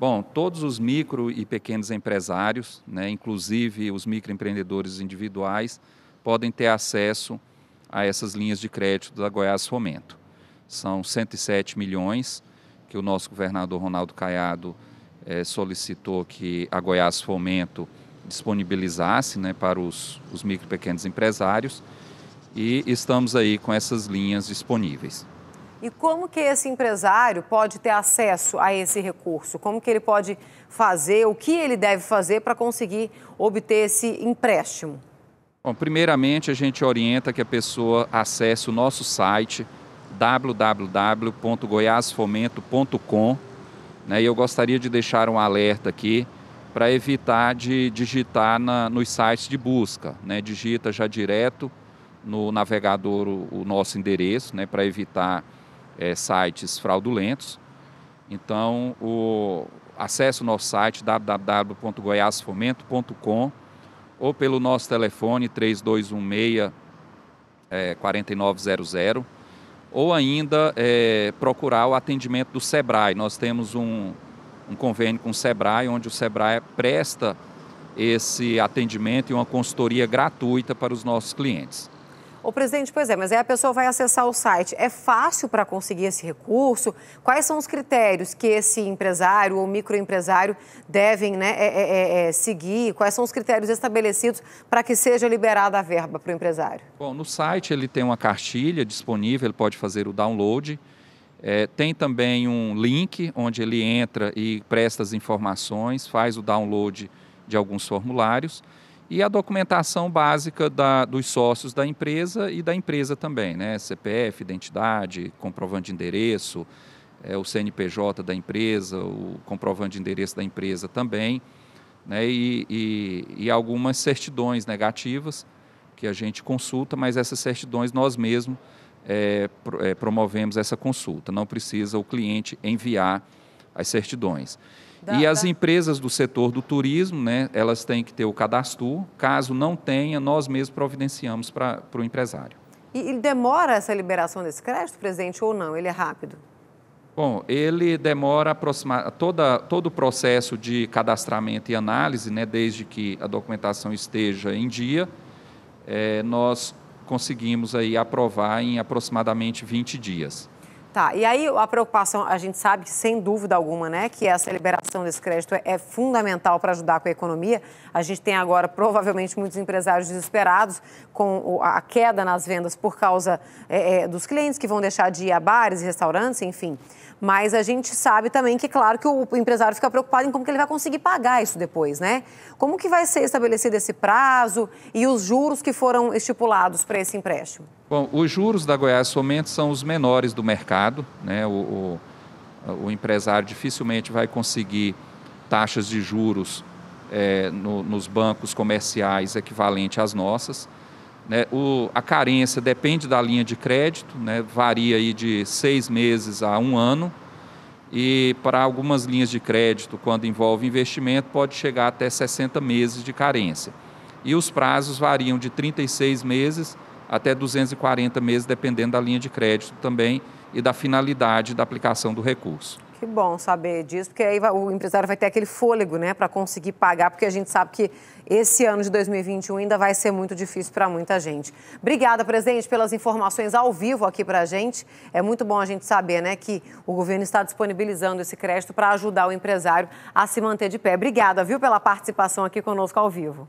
Bom, todos os micro e pequenos empresários, né, inclusive os microempreendedores individuais, podem ter acesso a essas linhas de crédito da Goiás Fomento. São 107 milhões que o nosso governador Ronaldo Caiado eh, solicitou que a Goiás Fomento disponibilizasse né, para os, os micro e pequenos empresários e estamos aí com essas linhas disponíveis. E como que esse empresário pode ter acesso a esse recurso? Como que ele pode fazer, o que ele deve fazer para conseguir obter esse empréstimo? Bom, primeiramente a gente orienta que a pessoa acesse o nosso site www.goiasfomento.com né, e eu gostaria de deixar um alerta aqui para evitar de digitar na, nos sites de busca. Né, digita já direto no navegador o, o nosso endereço né, para evitar é, sites fraudulentos. Então, o, acesse o nosso site www.goiasfomento.com ou pelo nosso telefone 3216 é, 4900 ou ainda é, procurar o atendimento do SEBRAE. Nós temos um, um convênio com o SEBRAE, onde o SEBRAE presta esse atendimento e uma consultoria gratuita para os nossos clientes. O presidente, pois é, mas aí a pessoa vai acessar o site. É fácil para conseguir esse recurso? Quais são os critérios que esse empresário ou microempresário devem né, é, é, é, é seguir? Quais são os critérios estabelecidos para que seja liberada a verba para o empresário? Bom, no site ele tem uma cartilha disponível, ele pode fazer o download. É, tem também um link onde ele entra e presta as informações, faz o download de alguns formulários e a documentação básica da, dos sócios da empresa e da empresa também, né? CPF, identidade, comprovante de endereço, é, o CNPJ da empresa, o comprovante de endereço da empresa também, né? E, e, e algumas certidões negativas que a gente consulta, mas essas certidões nós mesmos é, é, promovemos essa consulta, não precisa o cliente enviar as certidões. Da, e as da... empresas do setor do turismo, né, elas têm que ter o cadastro. Caso não tenha, nós mesmos providenciamos para o empresário. E, e demora essa liberação desse crédito, presidente, ou não? Ele é rápido? Bom, ele demora toda, todo o processo de cadastramento e análise, né, desde que a documentação esteja em dia, é, nós conseguimos aí aprovar em aproximadamente 20 dias. Tá, e aí a preocupação, a gente sabe, sem dúvida alguma, né, que essa liberação desse crédito é, é fundamental para ajudar com a economia. A gente tem agora, provavelmente, muitos empresários desesperados com a queda nas vendas por causa é, é, dos clientes que vão deixar de ir a bares, e restaurantes, enfim. Mas a gente sabe também que, claro, que o empresário fica preocupado em como que ele vai conseguir pagar isso depois, né? Como que vai ser estabelecido esse prazo e os juros que foram estipulados para esse empréstimo? Bom, os juros da Goiás Somente são os menores do mercado mercado, né? o, o, o empresário dificilmente vai conseguir taxas de juros é, no, nos bancos comerciais equivalente às nossas. Né, o, a carência depende da linha de crédito, né, varia aí de seis meses a um ano. E para algumas linhas de crédito, quando envolve investimento, pode chegar até 60 meses de carência. E os prazos variam de 36 meses até 240 meses, dependendo da linha de crédito também e da finalidade da aplicação do recurso. Que bom saber disso, porque aí o empresário vai ter aquele fôlego, né, para conseguir pagar, porque a gente sabe que esse ano de 2021 ainda vai ser muito difícil para muita gente. Obrigada, presidente, pelas informações ao vivo aqui para a gente. É muito bom a gente saber, né, que o governo está disponibilizando esse crédito para ajudar o empresário a se manter de pé. Obrigada, viu, pela participação aqui conosco ao vivo.